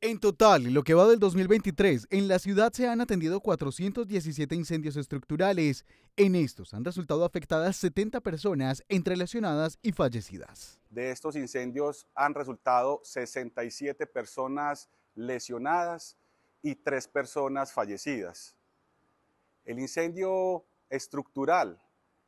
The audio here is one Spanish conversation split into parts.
En total, lo que va del 2023, en la ciudad se han atendido 417 incendios estructurales. En estos han resultado afectadas 70 personas entre lesionadas y fallecidas. De estos incendios han resultado 67 personas lesionadas y 3 personas fallecidas. El incendio estructural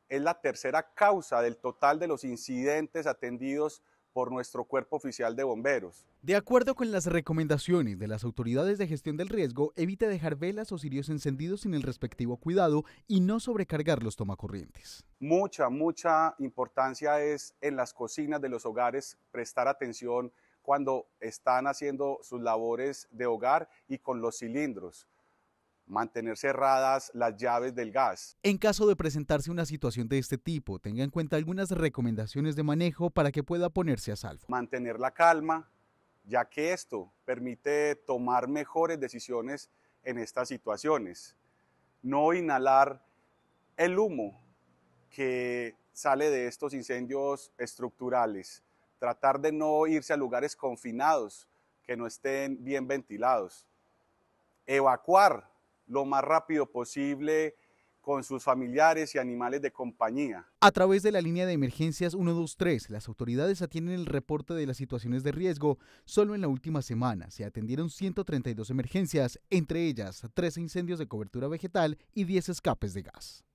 es la tercera causa del total de los incidentes atendidos por nuestro cuerpo oficial de bomberos. De acuerdo con las recomendaciones de las autoridades de gestión del riesgo, evite dejar velas o cirios encendidos sin el respectivo cuidado y no sobrecargar los tomacorrientes. Mucha, mucha importancia es en las cocinas de los hogares prestar atención cuando están haciendo sus labores de hogar y con los cilindros mantener cerradas las llaves del gas. En caso de presentarse una situación de este tipo, tenga en cuenta algunas recomendaciones de manejo para que pueda ponerse a salvo. Mantener la calma, ya que esto permite tomar mejores decisiones en estas situaciones. No inhalar el humo que sale de estos incendios estructurales. Tratar de no irse a lugares confinados que no estén bien ventilados. Evacuar lo más rápido posible con sus familiares y animales de compañía. A través de la línea de emergencias 123, las autoridades atienden el reporte de las situaciones de riesgo. Solo en la última semana se atendieron 132 emergencias, entre ellas 13 incendios de cobertura vegetal y 10 escapes de gas.